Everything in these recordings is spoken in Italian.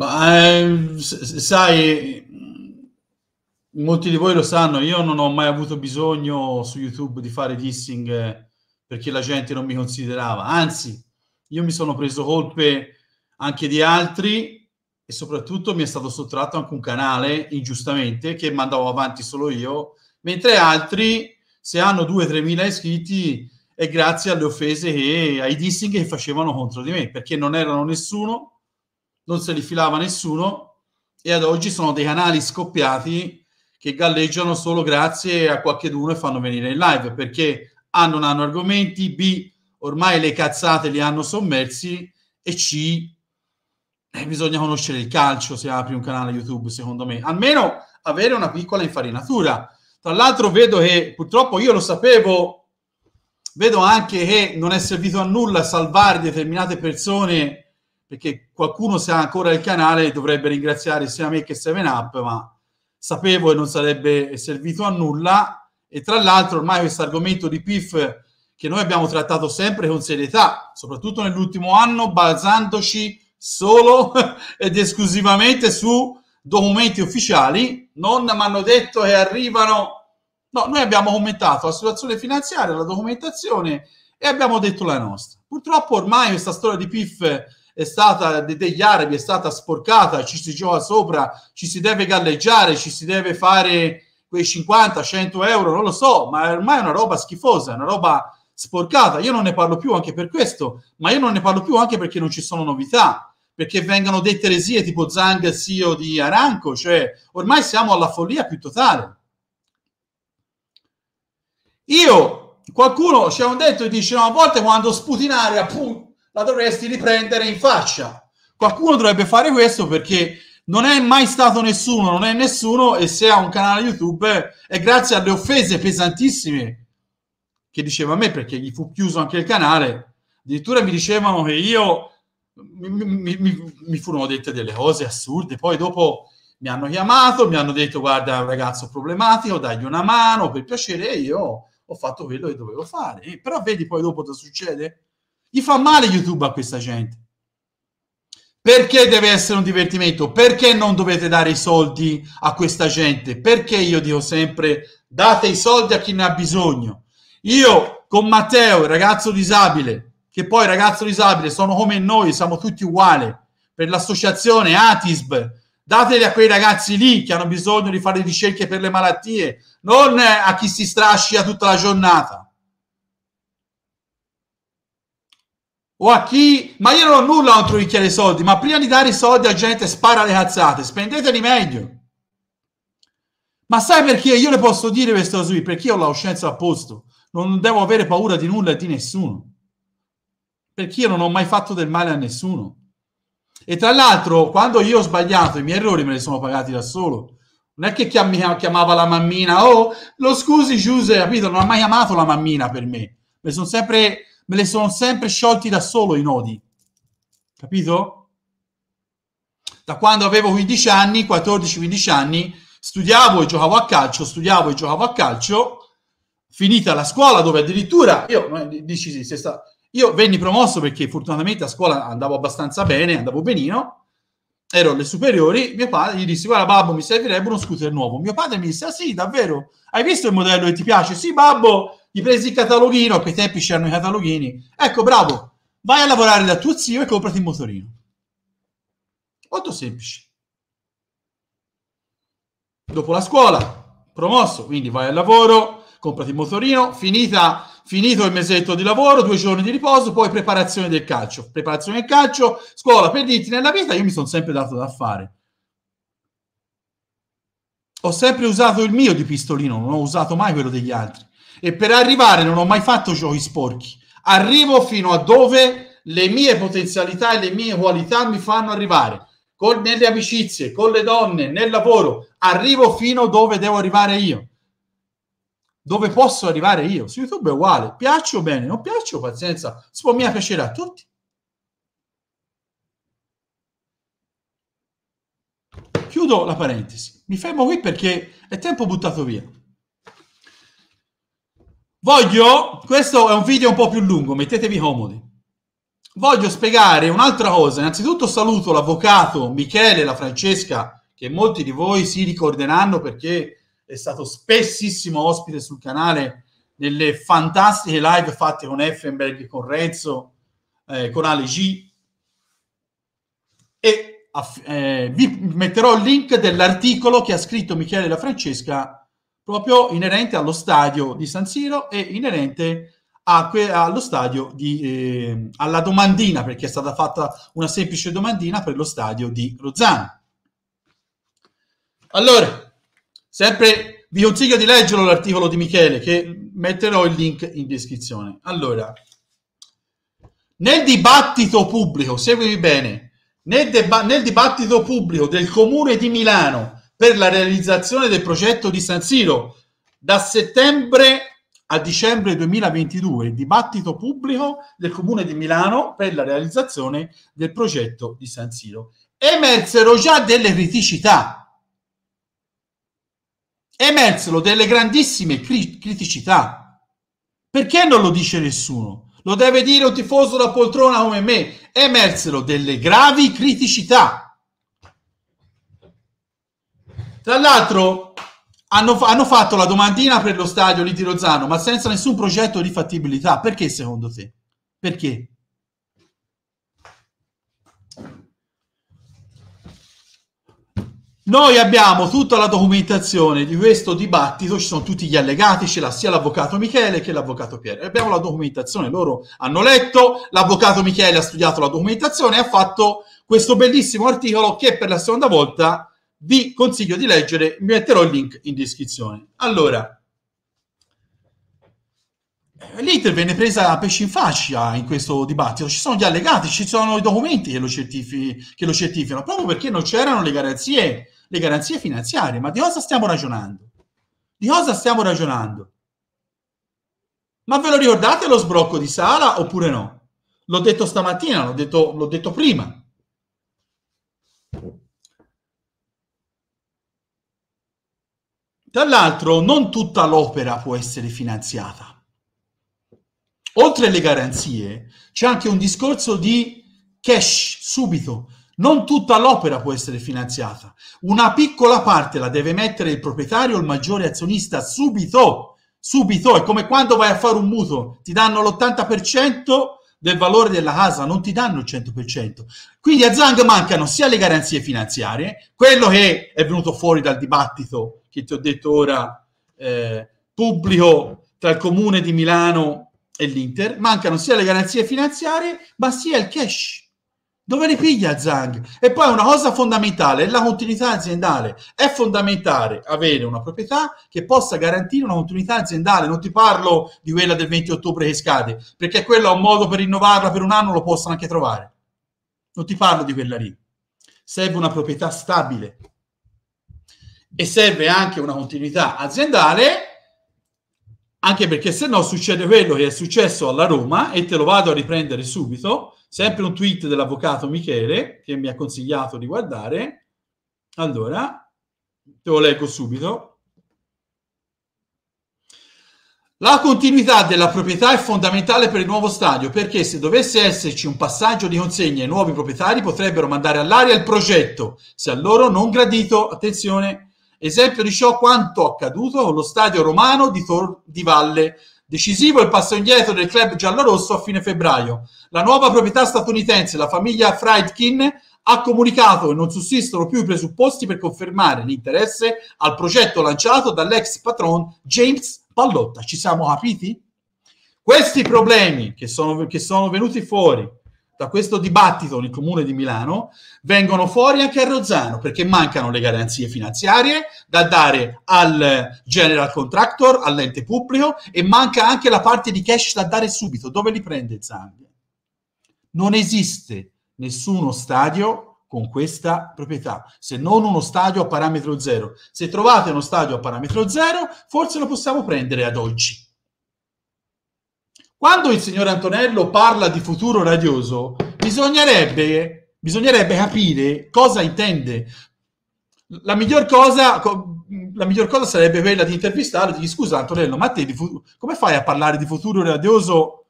Ma eh, sai, molti di voi lo sanno, io non ho mai avuto bisogno su YouTube di fare dissing eh, perché la gente non mi considerava. Anzi, io mi sono preso colpe anche di altri e soprattutto mi è stato sottratto anche un canale, ingiustamente, che mandavo avanti solo io, mentre altri, se hanno 2-3 mila iscritti, è grazie alle offese che, ai dissing che facevano contro di me, perché non erano nessuno non se li filava nessuno e ad oggi sono dei canali scoppiati che galleggiano solo grazie a qualche d'uno e fanno venire in live perché A non hanno argomenti, B ormai le cazzate li hanno sommersi e C eh, bisogna conoscere il calcio se apri un canale YouTube secondo me, almeno avere una piccola infarinatura. Tra l'altro vedo che purtroppo io lo sapevo, vedo anche che non è servito a nulla salvare determinate persone perché qualcuno se ha ancora il canale dovrebbe ringraziare sia me che 7up, ma sapevo e non sarebbe servito a nulla. E tra l'altro ormai questo argomento di PIF che noi abbiamo trattato sempre con serietà, soprattutto nell'ultimo anno, basandoci solo ed esclusivamente su documenti ufficiali, non mi hanno detto che arrivano... No, noi abbiamo commentato la situazione finanziaria, la documentazione e abbiamo detto la nostra. Purtroppo ormai questa storia di PIF è stata degli arabi, è stata sporcata, ci si gioca sopra, ci si deve galleggiare, ci si deve fare quei 50, 100 euro, non lo so, ma è ormai è una roba schifosa, una roba sporcata. Io non ne parlo più anche per questo, ma io non ne parlo più anche perché non ci sono novità, perché vengono dette eresie tipo Zang, CEO di Aranco, cioè ormai siamo alla follia più totale. Io, qualcuno, c'è un detto e dice, no, a volte quando sputinare, appunto, la dovresti riprendere in faccia. Qualcuno dovrebbe fare questo perché non è mai stato nessuno, non è nessuno e se ha un canale YouTube è grazie alle offese pesantissime che diceva a me perché gli fu chiuso anche il canale. Addirittura mi dicevano che io mi, mi, mi, mi furono dette delle cose assurde, poi dopo mi hanno chiamato, mi hanno detto guarda un ragazzo problematico, dagli una mano per piacere e io ho fatto quello che dovevo fare. Però vedi poi dopo cosa succede? Gli fa male YouTube a questa gente. Perché deve essere un divertimento? Perché non dovete dare i soldi a questa gente? Perché io dico sempre date i soldi a chi ne ha bisogno. Io con Matteo, ragazzo disabile, che poi ragazzo disabile sono come noi, siamo tutti uguali, per l'associazione ATISB, dateli a quei ragazzi lì che hanno bisogno di fare ricerche per le malattie, non a chi si strascia tutta la giornata. o a chi... Ma io non ho nulla contro chi chiede soldi, ma prima di dare i soldi a gente spara le cazzate, spendeteli meglio. Ma sai perché? Io le posso dire questo cose qui, perché io ho la coscienza a posto, non devo avere paura di nulla e di nessuno. Perché io non ho mai fatto del male a nessuno. E tra l'altro, quando io ho sbagliato, i miei errori me li sono pagati da solo. Non è che chiamava la mammina, oh, lo scusi Giuse, capito? Non ha mai amato la mammina per me. Mi sono sempre me le sono sempre sciolti da solo i nodi. Capito? Da quando avevo 15 anni, 14-15 anni, studiavo e giocavo a calcio, studiavo e giocavo a calcio, finita la scuola dove addirittura io, dici sì, sta, io venni promosso perché fortunatamente a scuola andavo abbastanza bene, andavo benino, ero alle superiori, mio padre gli disse guarda babbo mi servirebbe uno scooter nuovo, mio padre mi disse ah sì davvero, hai visto il modello che ti piace? Sì babbo gli presi il cataloghino, che ai tempi c'erano i cataloghini. Ecco, bravo, vai a lavorare da tuo zio e comprati il motorino. Molto semplice. Dopo la scuola, promosso, quindi vai al lavoro, comprati il motorino, finita, finito il mesetto di lavoro, due giorni di riposo, poi preparazione del calcio. Preparazione del calcio, scuola, per dirti nella vita, io mi sono sempre dato da fare. Ho sempre usato il mio di pistolino, non ho usato mai quello degli altri. E per arrivare non ho mai fatto giochi sporchi. Arrivo fino a dove le mie potenzialità e le mie qualità mi fanno arrivare. Con, nelle amicizie, con le donne, nel lavoro. Arrivo fino dove devo arrivare io. Dove posso arrivare io. Su YouTube è uguale. Piaccio bene, non piaccio, pazienza. Può mia piacere a tutti. chiudo la parentesi, mi fermo qui perché è tempo buttato via. Voglio, questo è un video un po' più lungo, mettetevi comodi. Voglio spiegare un'altra cosa. Innanzitutto saluto l'avvocato Michele La Francesca, che molti di voi si ricorderanno perché è stato spessissimo ospite sul canale nelle fantastiche live fatte con Effenberg, con Renzo, eh, con Ale G. E eh, vi metterò il link dell'articolo che ha scritto Michele La Francesca proprio inerente allo stadio di San Siro e inerente que- allo stadio di, eh, alla domandina, perché è stata fatta una semplice domandina per lo stadio di Rozzano. Allora, sempre vi consiglio di leggere l'articolo di Michele, che metterò il link in descrizione. Allora, nel dibattito pubblico, seguimi bene, nel, deba- nel dibattito pubblico del comune di Milano per la realizzazione del progetto di San Siro. Da settembre a dicembre 2022 il dibattito pubblico del Comune di Milano per la realizzazione del progetto di San Siro. Emersero già delle criticità emersero delle grandissime cri- criticità. Perché non lo dice nessuno? Lo deve dire un tifoso da poltrona come me. Emersero delle gravi criticità. Tra l'altro hanno, hanno, fatto la domandina per lo stadio di Tirozano, ma senza nessun progetto di fattibilità. Perché secondo te? Perché? Noi abbiamo tutta la documentazione di questo dibattito, ci sono tutti gli allegati, ce l'ha sia l'avvocato Michele che l'avvocato Pierre. Abbiamo la documentazione, loro hanno letto, l'avvocato Michele ha studiato la documentazione e ha fatto questo bellissimo articolo che per la seconda volta vi consiglio di leggere, vi metterò il link in descrizione. Allora, eh, l'Inter venne presa a pesci in faccia in questo dibattito, ci sono gli allegati, ci sono i documenti che lo, certifi- che lo certificano, proprio perché non c'erano le garanzie, le garanzie finanziarie. Ma di cosa stiamo ragionando? Di cosa stiamo ragionando? Ma ve lo ricordate lo sbrocco di Sala oppure no? L'ho detto stamattina, l'ho detto, l'ho detto prima. Dall'altro, non tutta l'opera può essere finanziata. Oltre alle garanzie c'è anche un discorso di cash, subito. Non tutta l'opera può essere finanziata. Una piccola parte la deve mettere il proprietario o il maggiore azionista subito. Subito. È come quando vai a fare un mutuo. Ti danno l'80% del valore della casa, non ti danno il 100%. Quindi a Zang mancano sia le garanzie finanziarie, quello che è venuto fuori dal dibattito che ti ho detto ora, eh, pubblico tra il comune di Milano e l'Inter, mancano sia le garanzie finanziarie, ma sia il cash. Dove li piglia Zang? E poi una cosa fondamentale è la continuità aziendale. È fondamentale avere una proprietà che possa garantire una continuità aziendale. Non ti parlo di quella del 20 ottobre che scade, perché quello ha un modo per rinnovarla per un anno, lo possono anche trovare. Non ti parlo di quella lì. Serve una proprietà stabile, e serve anche una continuità aziendale, anche perché se no succede quello che è successo alla Roma e te lo vado a riprendere subito, sempre un tweet dell'avvocato Michele che mi ha consigliato di guardare. Allora, te lo leggo subito. La continuità della proprietà è fondamentale per il nuovo stadio perché se dovesse esserci un passaggio di consegna i nuovi proprietari potrebbero mandare all'aria il progetto, se a loro non gradito, attenzione, Esempio di ciò quanto accaduto con lo stadio romano di Tor di Valle, Decisivo il passo indietro del club giallorosso a fine febbraio. La nuova proprietà statunitense, la famiglia Friedkin, ha comunicato che non sussistono più i presupposti per confermare l'interesse al progetto lanciato dall'ex patron James Pallotta. Ci siamo capiti? Questi problemi che sono, che sono venuti fuori da questo dibattito nel comune di Milano vengono fuori anche a Rozzano perché mancano le garanzie finanziarie da dare al general contractor, all'ente pubblico e manca anche la parte di cash da dare subito. Dove li prende Zambia? Non esiste nessuno stadio con questa proprietà, se non uno stadio a parametro zero. Se trovate uno stadio a parametro zero, forse lo possiamo prendere ad oggi quando il signor Antonello parla di futuro radioso, bisognerebbe, bisognerebbe capire cosa intende. La miglior cosa, la miglior cosa sarebbe quella di intervistarlo e di scusa Antonello, ma te fu- come fai a parlare di futuro radioso?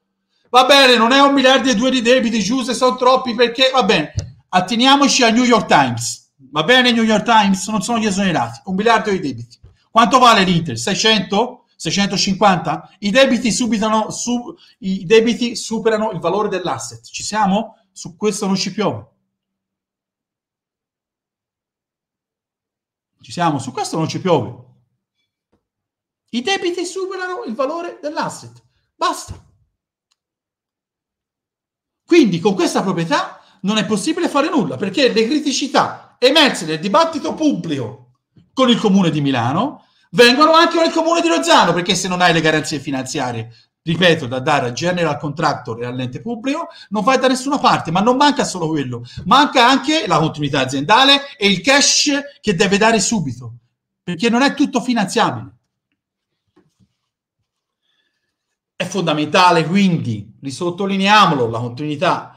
Va bene, non è un miliardo e due di debiti, giuste sono troppi perché, va bene, atteniamoci al New York Times, va bene New York Times, non sono gli esonerati, un miliardo di debiti. Quanto vale l'Inter? 600? 650? I debiti, subitano, su, I debiti superano il valore dell'asset. Ci siamo? Su questo non ci piove. Ci siamo? Su questo non ci piove. I debiti superano il valore dell'asset. Basta. Quindi con questa proprietà non è possibile fare nulla perché le criticità emerse nel dibattito pubblico con il comune di Milano vengono anche nel comune di Rozzano, perché se non hai le garanzie finanziarie, ripeto, da dare al general contractor e all'ente pubblico, non vai da nessuna parte, ma non manca solo quello, manca anche la continuità aziendale e il cash che deve dare subito, perché non è tutto finanziabile. È fondamentale quindi, risottolineiamolo, la continuità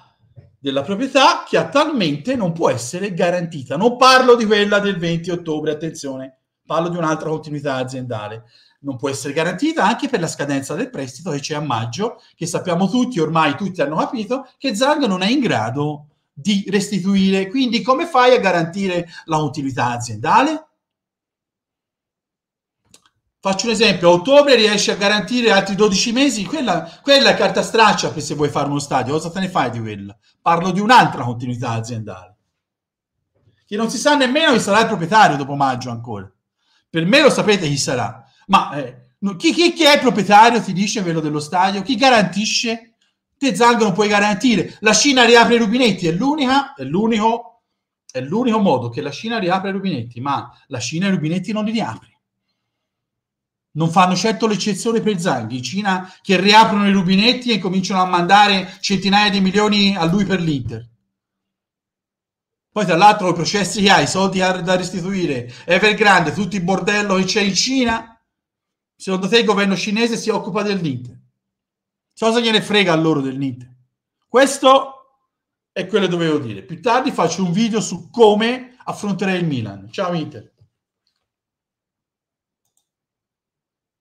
della proprietà che attualmente non può essere garantita. Non parlo di quella del 20 ottobre, attenzione Parlo di un'altra continuità aziendale. Non può essere garantita anche per la scadenza del prestito che c'è a maggio, che sappiamo tutti, ormai tutti hanno capito, che Zang non è in grado di restituire. Quindi come fai a garantire la continuità aziendale? Faccio un esempio, a ottobre riesci a garantire altri 12 mesi, quella, quella è carta straccia per se vuoi fare uno stadio, cosa te ne fai di quella? Parlo di un'altra continuità aziendale, che non si sa nemmeno chi sarà il proprietario dopo maggio ancora. Per me lo sapete chi sarà, ma eh, chi, chi, chi, è il proprietario, ti dice quello dello stadio? Chi garantisce? Te Zalgo non puoi garantire. La Cina riapre i rubinetti, è, l'unica, è, l'unico, è l'unico modo che la Cina riapre i rubinetti, ma la Cina i rubinetti non li riapre. Non fanno certo l'eccezione per Zanghi, in Cina che riaprono i rubinetti e cominciano a mandare centinaia di milioni a lui per l'Inter. Poi tra l'altro i processi che ah, ha, i soldi da restituire, Evergrande, tutti i bordello che c'è in Cina, secondo te il governo cinese si occupa del NIT? Cosa gliene frega a loro del NIT? Questo è quello che dovevo dire. Più tardi faccio un video su come affronterei il Milan. Ciao Inter.